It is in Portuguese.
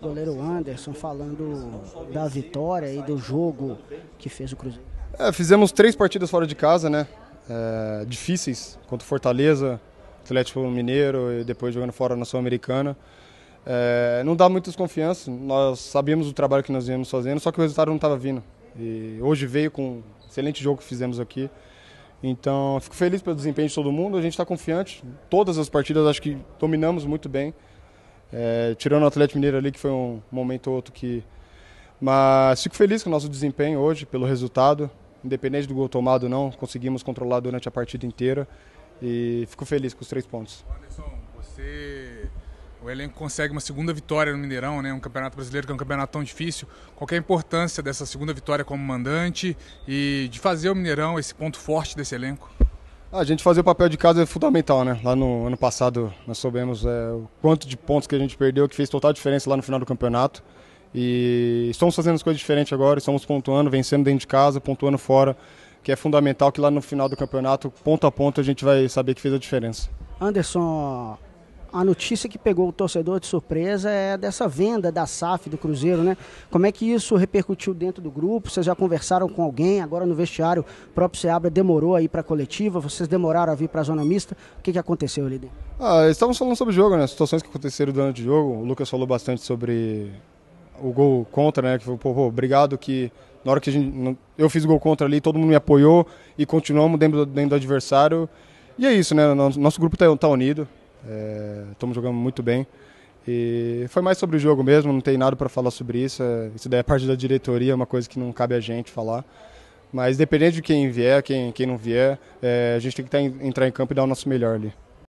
goleiro assim, Anderson falando da vitória e do jogo que fez o Cruzeiro. É, fizemos três partidas fora de casa, né? É, difíceis contra Fortaleza, Atlético Mineiro e depois jogando fora na Sul-Americana. É, não dá muitas confianças. Nós sabíamos o trabalho que nós íamos fazendo, só que o resultado não estava vindo. E hoje veio com um excelente jogo que fizemos aqui. Então, fico feliz pelo desempenho de todo mundo. A gente está confiante. Todas as partidas acho que dominamos muito bem. É, tirando o Atlético Mineiro ali, que foi um momento ou outro que. Mas fico feliz com o nosso desempenho hoje, pelo resultado. Independente do gol tomado ou não, conseguimos controlar durante a partida inteira. E fico feliz com os três pontos. Anderson, você. O elenco consegue uma segunda vitória no Mineirão, né? um campeonato brasileiro que é um campeonato tão difícil. Qual é a importância dessa segunda vitória como mandante e de fazer o Mineirão esse ponto forte desse elenco? A gente fazer o papel de casa é fundamental, né? Lá no ano passado nós soubemos é, o quanto de pontos que a gente perdeu, que fez total diferença lá no final do campeonato. E estamos fazendo as coisas diferentes agora, estamos pontuando, vencendo dentro de casa, pontuando fora, que é fundamental que lá no final do campeonato, ponto a ponto, a gente vai saber que fez a diferença. Anderson, a notícia que pegou o torcedor de surpresa é dessa venda da SAF do Cruzeiro, né? Como é que isso repercutiu dentro do grupo? Vocês já conversaram com alguém? Agora no vestiário, o próprio Seabra demorou aí para a coletiva, vocês demoraram a vir para a zona mista. O que, que aconteceu ali dentro? Ah, estávamos falando sobre o jogo, né? Situações que aconteceram durante o jogo. O Lucas falou bastante sobre o gol contra, né? Que foi, pô, pô, obrigado que na hora que gente, eu fiz o gol contra ali, todo mundo me apoiou e continuamos dentro, dentro do adversário. E é isso, né? Nosso grupo está tá unido. Estamos é, jogando muito bem. E foi mais sobre o jogo mesmo, não tem nada para falar sobre isso. É, isso daí é parte da diretoria, é uma coisa que não cabe a gente falar. Mas dependendo de quem vier, quem, quem não vier, é, a gente tem que tá entrar em campo e dar o nosso melhor ali.